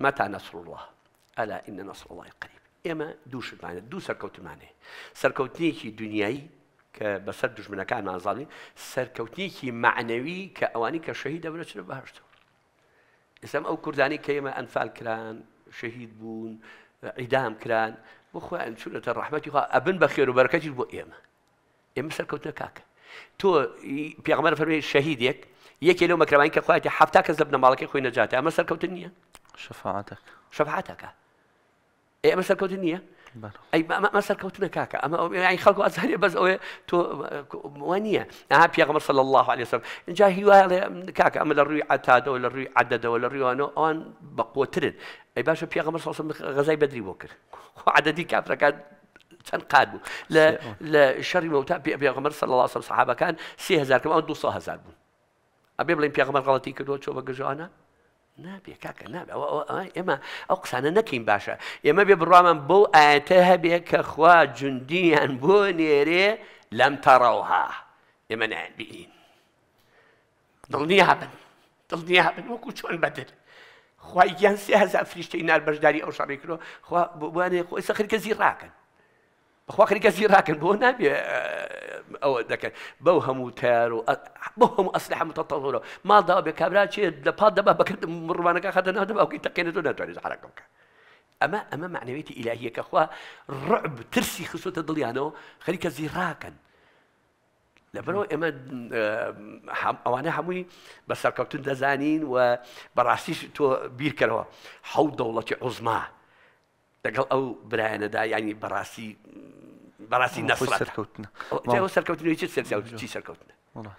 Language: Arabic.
متى نصر الله؟ ألا إن نصر الله قريب. إما دوش معنا دو سركوت المعنى. سركوتنيكي دنياي كبسردش من كان معنى ظالمي، سركوتنيكي معنوي كأواني كشهيدة من أجل بهشت. إسم أو كرداني كيما أنفال كران، شهيد بون، إدام كران، وخو أن سنة الرحمة أبن بخير وبركة بو إما. إما سركوتنا كاك. تو بيغمر فرمي شهيد يك، يك يلوم مكرمانك خواتي حفتاك زبنا مالك خوي نجاتي، أما سركوتنيا. شفاعتك شفاعتك إيه، اي ما مثل كوتنيه اي ما كوتنا كاكا أما يعني خلقوا ازهر بس او إيه، تو وانيه اه بيغمر صلى الله عليه وسلم جا هي كاكا اما الري عتاد ولا الري عدد ولا الري انا ان بقوترن اي باشا بيغمر صلى الله عليه وسلم غزاي بدري بوكر عددي كافر كان لا لا شر موتى بيغمر صلى الله عليه وسلم صحابه كان 3000 كم او 200000 بون ابي بلا بيغمر غلطي كدو تشوف جوانا که نابيا كاكا و اما اوقسانه نكين باشا اما بي بالرغم بو بیا بك اخوا جندیان بو نيري لم تروها اما نابيين دڵنی هابن دڵنی هابن وەکو چۆن بەدر خوا گیان سێ هەزار فریشتەی ناربەشداری ئەو شەڕێکرۆ بوانێ راکن سەخرکە زیڕاکەن بەخوا خرکە زیڕاکەن بۆ نابێ آه، او دك بوهمو تارو بوهمو اسلحه متطوره ما ضاب بكابراتش لباد دبا بكد مروانك اخذنا دبا او كنتو نتوري حركوك اما اما معنويتي الهيه كخوا رعب ترسي خصو تضليانو خليك زراكا لبرو اما حم او انا حموي بس ركبتون دزانين تو بير كانوا حوض دولة عظمى تقل او برانا دا يعني براسي Balasin na slad. serkautna. O, to je serkautina, či serkautina? Ona.